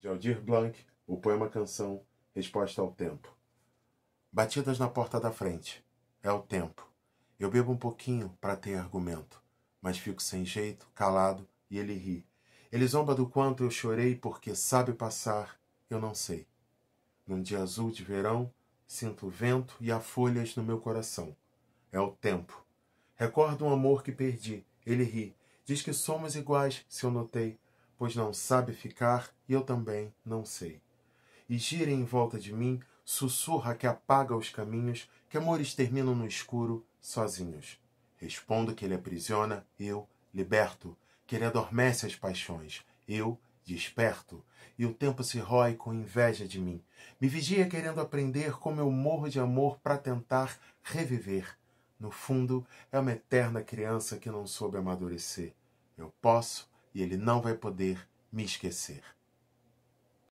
de Aldir Blanc, o poema-canção Resposta ao Tempo. Batidas na porta da frente. É o tempo. Eu bebo um pouquinho para ter argumento, mas fico sem jeito, calado, e ele ri. Ele zomba do quanto eu chorei porque sabe passar, eu não sei. Num dia azul de verão, sinto o vento e há folhas no meu coração. É o tempo. Recordo um amor que perdi. Ele ri. Diz que somos iguais, se eu notei pois não sabe ficar e eu também não sei. E gira em volta de mim, sussurra que apaga os caminhos, que amores terminam no escuro, sozinhos. Respondo que ele aprisiona, eu liberto, que ele adormece as paixões, eu desperto, e o tempo se rói com inveja de mim. Me vigia querendo aprender como eu morro de amor para tentar reviver. No fundo, é uma eterna criança que não soube amadurecer. Eu posso, e ele não vai poder me esquecer.